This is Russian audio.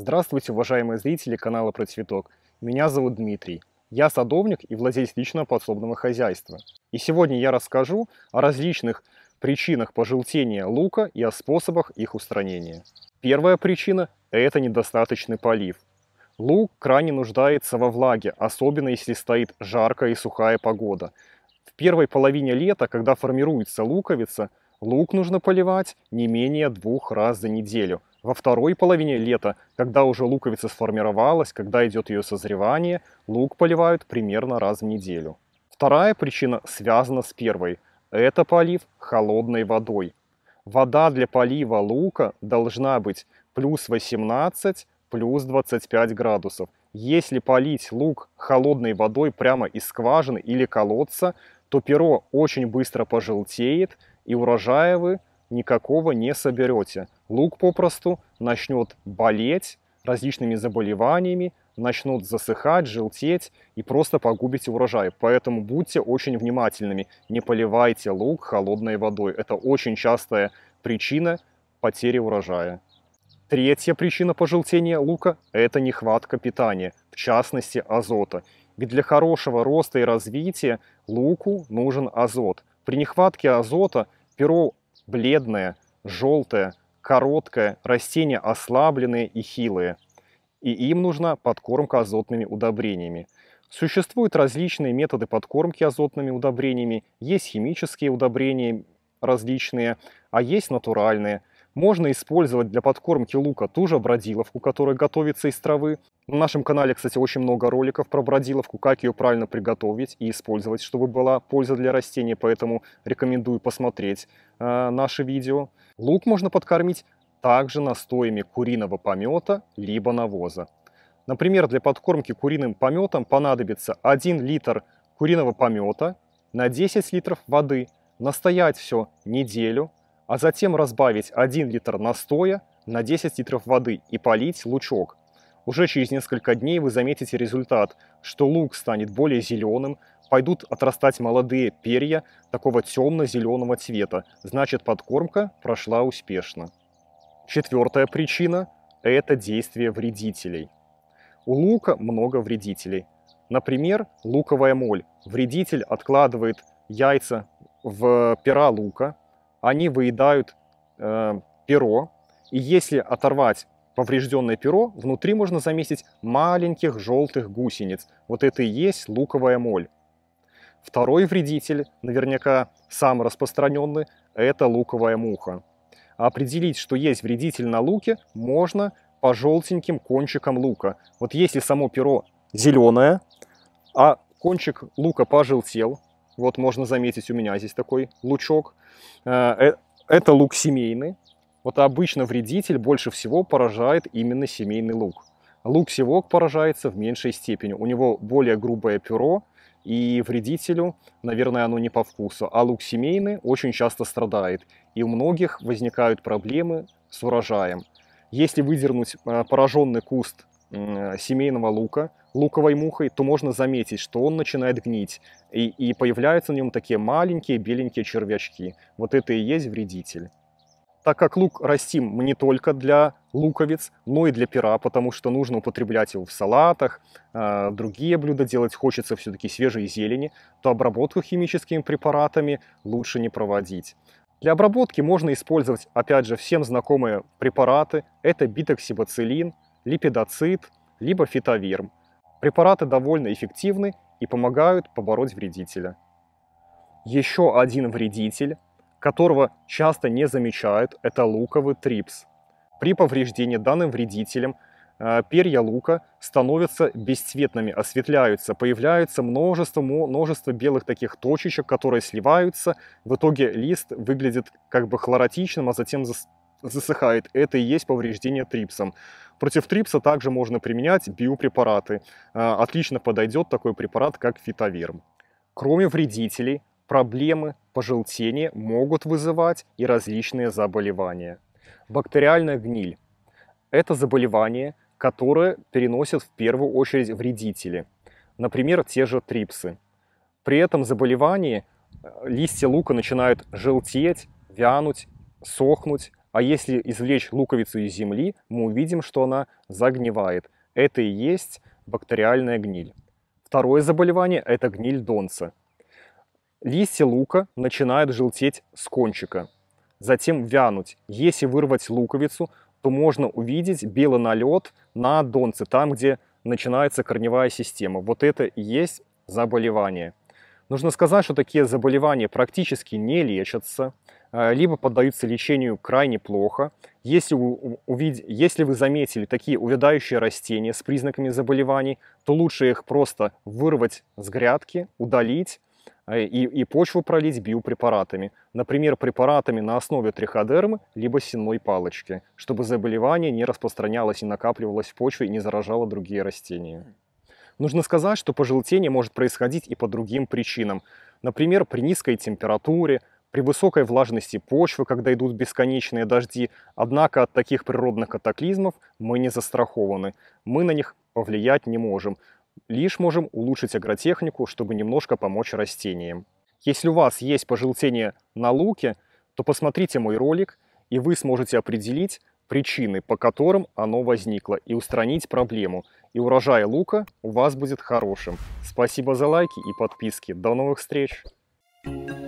Здравствуйте, уважаемые зрители канала «Про цветок». Меня зовут Дмитрий. Я садовник и владелец личного подсобного хозяйства. И сегодня я расскажу о различных причинах пожелтения лука и о способах их устранения. Первая причина – это недостаточный полив. Лук крайне нуждается во влаге, особенно если стоит жаркая и сухая погода. В первой половине лета, когда формируется луковица, лук нужно поливать не менее двух раз за неделю – во второй половине лета, когда уже луковица сформировалась, когда идет ее созревание, лук поливают примерно раз в неделю. Вторая причина связана с первой. Это полив холодной водой. Вода для полива лука должна быть плюс 18, плюс 25 градусов. Если полить лук холодной водой прямо из скважины или колодца, то перо очень быстро пожелтеет и урожая вы никакого не соберете лук попросту начнет болеть различными заболеваниями, начнут засыхать, желтеть и просто погубить урожай. Поэтому будьте очень внимательными, не поливайте лук холодной водой. Это очень частая причина потери урожая. Третья причина пожелтения лука – это нехватка питания, в частности азота. Ведь для хорошего роста и развития луку нужен азот. При нехватке азота перо бледное, желтое, короткое, растения ослабленные и хилые, и им нужна подкормка азотными удобрениями. Существуют различные методы подкормки азотными удобрениями, есть химические удобрения различные, а есть натуральные – можно использовать для подкормки лука ту же бродиловку, которая готовится из травы. На нашем канале, кстати, очень много роликов про бродиловку, как ее правильно приготовить и использовать, чтобы была польза для растения, поэтому рекомендую посмотреть э, наши видео. Лук можно подкормить также настоями куриного помета либо навоза. Например, для подкормки куриным пометом понадобится 1 литр куриного помета на 10 литров воды, настоять все неделю, а затем разбавить 1 литр настоя на 10 литров воды и полить лучок. Уже через несколько дней вы заметите результат, что лук станет более зеленым, пойдут отрастать молодые перья такого темно-зеленого цвета, значит подкормка прошла успешно. Четвертая причина – это действие вредителей. У лука много вредителей. Например, луковая моль. Вредитель откладывает яйца в пера лука, они выедают э, перо. И если оторвать поврежденное перо, внутри можно заметить маленьких желтых гусениц. Вот это и есть луковая моль. Второй вредитель, наверняка самый распространенный, это луковая муха. определить, что есть вредитель на луке, можно по желтеньким кончикам лука. Вот если само перо зеленое, а кончик лука пожелтел, вот можно заметить, у меня здесь такой лучок. Э, э, это лук семейный. Вот обычно вредитель больше всего поражает именно семейный лук. Лук-севок поражается в меньшей степени. У него более грубое пюро, и вредителю, наверное, оно не по вкусу. А лук семейный очень часто страдает, и у многих возникают проблемы с урожаем. Если выдернуть э, пораженный куст семейного лука, луковой мухой, то можно заметить, что он начинает гнить, и, и появляются на нем такие маленькие беленькие червячки. Вот это и есть вредитель. Так как лук растим мы не только для луковиц, но и для пера, потому что нужно употреблять его в салатах, а, другие блюда делать хочется все-таки свежей зелени, то обработку химическими препаратами лучше не проводить. Для обработки можно использовать, опять же, всем знакомые препараты. Это битоксибацилин, липидоцит, либо фитовирм. Препараты довольно эффективны и помогают побороть вредителя. Еще один вредитель, которого часто не замечают, это луковый трипс. При повреждении данным вредителем э, перья лука становятся бесцветными, осветляются, появляется множество, множество белых таких точечек, которые сливаются. В итоге лист выглядит как бы хлоротичным, а затем засыхает. Это и есть повреждение трипсом. Против трипса также можно применять биопрепараты. Э, отлично подойдет такой препарат, как фитоверм. Кроме вредителей, проблемы пожелтения могут вызывать и различные заболевания. Бактериальная гниль – это заболевание, которое переносят в первую очередь вредители, например, те же трипсы. При этом заболевании э, листья лука начинают желтеть, вянуть, сохнуть, а если извлечь луковицу из земли, мы увидим, что она загнивает. Это и есть бактериальная гниль. Второе заболевание – это гниль донца. Листья лука начинают желтеть с кончика, затем вянуть. Если вырвать луковицу, то можно увидеть белый налет на донце, там, где начинается корневая система. Вот это и есть заболевание. Нужно сказать, что такие заболевания практически не лечатся, а, либо поддаются лечению крайне плохо. Если, увидеть, Если вы заметили такие увядающие растения с признаками заболеваний, то лучше их просто вырвать с грядки, удалить а, и, и почву пролить биопрепаратами. Например, препаратами на основе триходермы, либо сенной палочки, чтобы заболевание не распространялось и накапливалось в почве и не заражало другие растения. Нужно сказать, что пожелтение может происходить и по другим причинам. Например, при низкой температуре, при высокой влажности почвы, когда идут бесконечные дожди, однако от таких природных катаклизмов мы не застрахованы. Мы на них повлиять не можем. Лишь можем улучшить агротехнику, чтобы немножко помочь растениям. Если у вас есть пожелтение на луке, то посмотрите мой ролик, и вы сможете определить, причины, по которым оно возникло, и устранить проблему. И урожай лука у вас будет хорошим. Спасибо за лайки и подписки. До новых встреч! Thank you